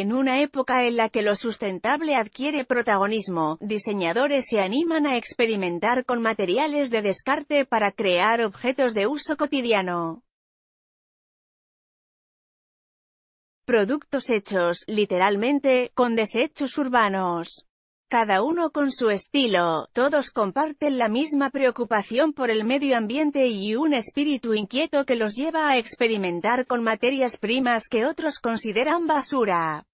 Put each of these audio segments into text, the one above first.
En una época en la que lo sustentable adquiere protagonismo, diseñadores se animan a experimentar con materiales de descarte para crear objetos de uso cotidiano. Productos hechos, literalmente, con desechos urbanos. Cada uno con su estilo, todos comparten la misma preocupación por el medio ambiente y un espíritu inquieto que los lleva a experimentar con materias primas que otros consideran basura.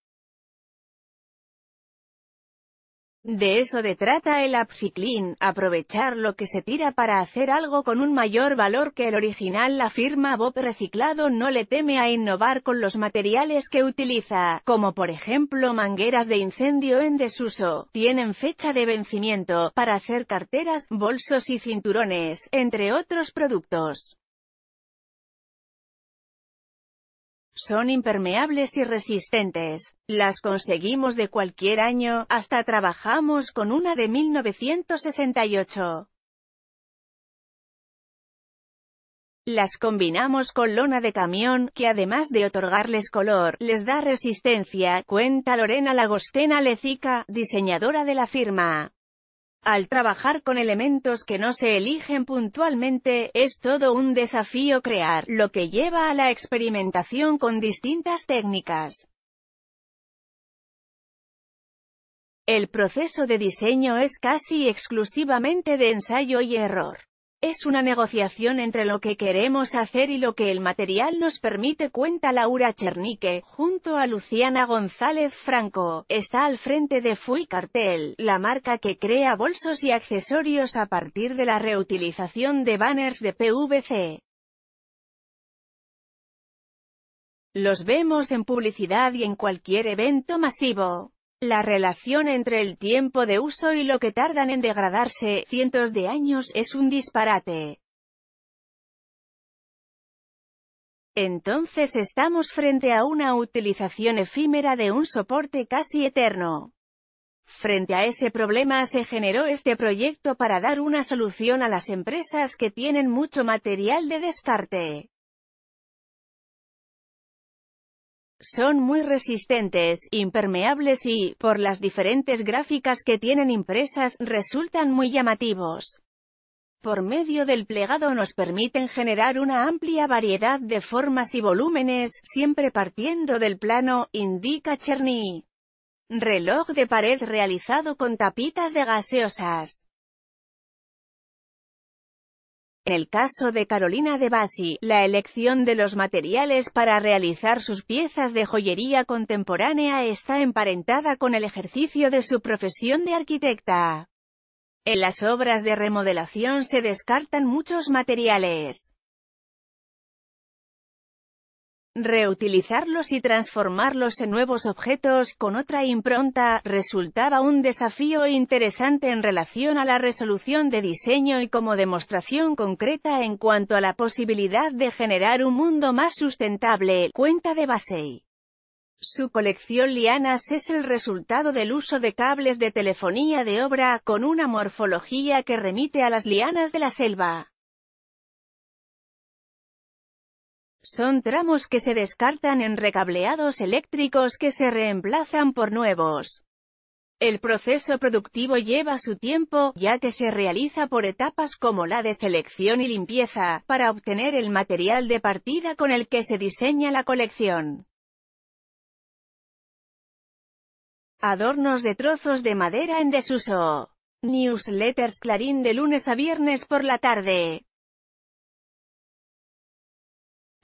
De eso de trata el upcycling, aprovechar lo que se tira para hacer algo con un mayor valor que el original. La firma Bob Reciclado no le teme a innovar con los materiales que utiliza, como por ejemplo mangueras de incendio en desuso, tienen fecha de vencimiento, para hacer carteras, bolsos y cinturones, entre otros productos. Son impermeables y resistentes. Las conseguimos de cualquier año, hasta trabajamos con una de 1968. Las combinamos con lona de camión, que además de otorgarles color, les da resistencia, cuenta Lorena Lagostena Lezica, diseñadora de la firma. Al trabajar con elementos que no se eligen puntualmente, es todo un desafío crear, lo que lleva a la experimentación con distintas técnicas. El proceso de diseño es casi exclusivamente de ensayo y error. Es una negociación entre lo que queremos hacer y lo que el material nos permite cuenta Laura Chernique, junto a Luciana González Franco, está al frente de Fui Cartel, la marca que crea bolsos y accesorios a partir de la reutilización de banners de PVC. Los vemos en publicidad y en cualquier evento masivo. La relación entre el tiempo de uso y lo que tardan en degradarse, cientos de años, es un disparate. Entonces estamos frente a una utilización efímera de un soporte casi eterno. Frente a ese problema se generó este proyecto para dar una solución a las empresas que tienen mucho material de descarte. Son muy resistentes, impermeables y, por las diferentes gráficas que tienen impresas, resultan muy llamativos. Por medio del plegado nos permiten generar una amplia variedad de formas y volúmenes, siempre partiendo del plano, indica Cherny. Reloj de pared realizado con tapitas de gaseosas. En el caso de Carolina de Basi, la elección de los materiales para realizar sus piezas de joyería contemporánea está emparentada con el ejercicio de su profesión de arquitecta. En las obras de remodelación se descartan muchos materiales. Reutilizarlos y transformarlos en nuevos objetos con otra impronta, resultaba un desafío interesante en relación a la resolución de diseño y como demostración concreta en cuanto a la posibilidad de generar un mundo más sustentable, cuenta de Basei. Su colección Lianas es el resultado del uso de cables de telefonía de obra, con una morfología que remite a las lianas de la selva. Son tramos que se descartan en recableados eléctricos que se reemplazan por nuevos. El proceso productivo lleva su tiempo, ya que se realiza por etapas como la de selección y limpieza, para obtener el material de partida con el que se diseña la colección. Adornos de trozos de madera en desuso. Newsletters Clarín de lunes a viernes por la tarde.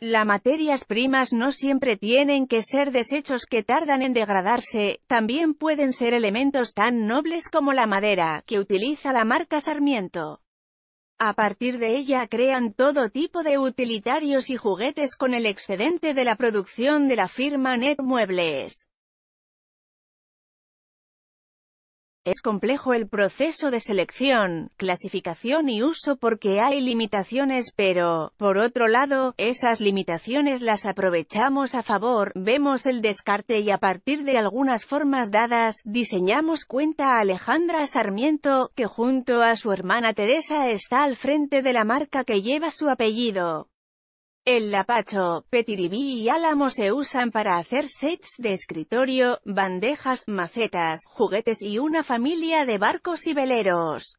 Las materias primas no siempre tienen que ser desechos que tardan en degradarse, también pueden ser elementos tan nobles como la madera, que utiliza la marca Sarmiento. A partir de ella crean todo tipo de utilitarios y juguetes con el excedente de la producción de la firma Net Muebles. Es complejo el proceso de selección, clasificación y uso porque hay limitaciones pero, por otro lado, esas limitaciones las aprovechamos a favor, vemos el descarte y a partir de algunas formas dadas, diseñamos cuenta a Alejandra Sarmiento, que junto a su hermana Teresa está al frente de la marca que lleva su apellido. El lapacho, petiribí y álamo se usan para hacer sets de escritorio, bandejas, macetas, juguetes y una familia de barcos y veleros.